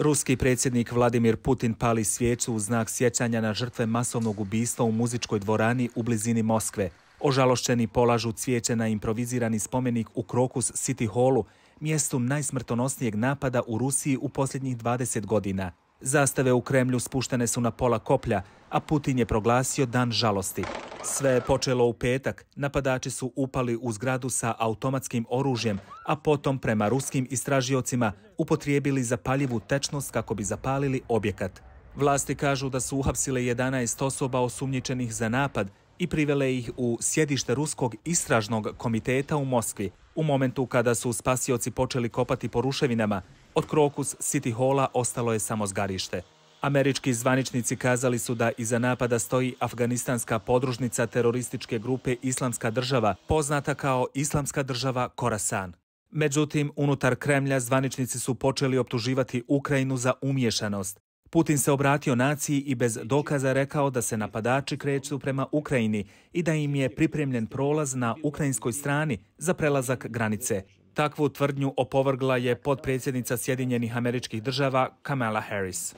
Ruski predsjednik Vladimir Putin pali svijeću u znak sjećanja na žrtve masovnog ubistva u muzičkoj dvorani u blizini Moskve. Ožalošćeni polažu cvijeće na improvizirani spomenik u Krokus City Hallu, mjestu najsmrtonosnijeg napada u Rusiji u posljednjih 20 godina. Zastave u Kremlju spuštene su na pola koplja, a Putin je proglasio dan žalosti. Sve je počelo u petak. Napadači su upali u zgradu sa automatskim oružjem, a potom prema ruskim istražiocima upotrijebili zapaljivu tečnost kako bi zapalili objekat. Vlasti kažu da su uhapsile 11 osoba osumnjičenih za napad i privele ih u sjedište Ruskog istražnog komiteta u Moskvi. U momentu kada su spasioci počeli kopati po ruševinama, od krokus City Hola ostalo je samo zgarište. Američki zvaničnici kazali su da iza napada stoji afganistanska podružnica terorističke grupe Islamska država, poznata kao Islamska država Korasan. Međutim, unutar Kremlja zvaničnici su počeli optuživati Ukrajinu za umješanost. Putin se obratio naciji i bez dokaza rekao da se napadači kreću prema Ukrajini i da im je pripremljen prolaz na ukrajinskoj strani za prelazak granice. Takvu tvrdnju opovrgla je podpredsjednica Sjedinjenih američkih država Kamala Harris.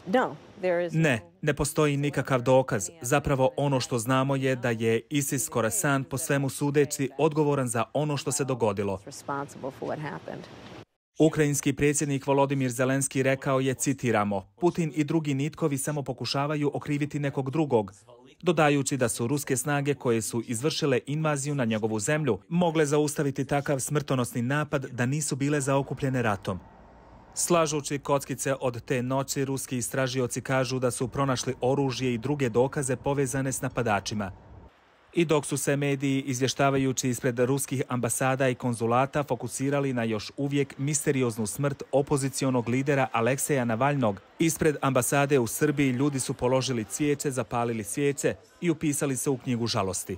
Ne, ne postoji nikakav dokaz. Zapravo ono što znamo je da je ISIS Korasan po svemu sudeći odgovoran za ono što se dogodilo. Ukrajinski predsjednik Volodimir Zelenski rekao je, citiramo, Putin i drugi nitkovi samo pokušavaju okriviti nekog drugog, dodajući da su ruske snage koje su izvršile invaziju na njegovu zemlju mogle zaustaviti takav smrtonosni napad da nisu bile zaokupljene ratom. Slažući kockice od te noći, ruski istražioci kažu da su pronašli oružje i druge dokaze povezane s napadačima – I dok su se mediji izvještavajući ispred ruskih ambasada i konzulata fokusirali na još uvijek misterioznu smrt opozicionog lidera Alekseja Navalnog, ispred ambasade u Srbiji ljudi su položili cvijeće, zapalili cvijeće i upisali se u knjigu žalosti.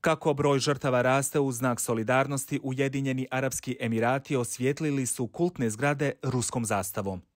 Kako broj žrtava raste u znak solidarnosti, Ujedinjeni Arabski Emirati osvjetlili su kultne zgrade ruskom zastavom.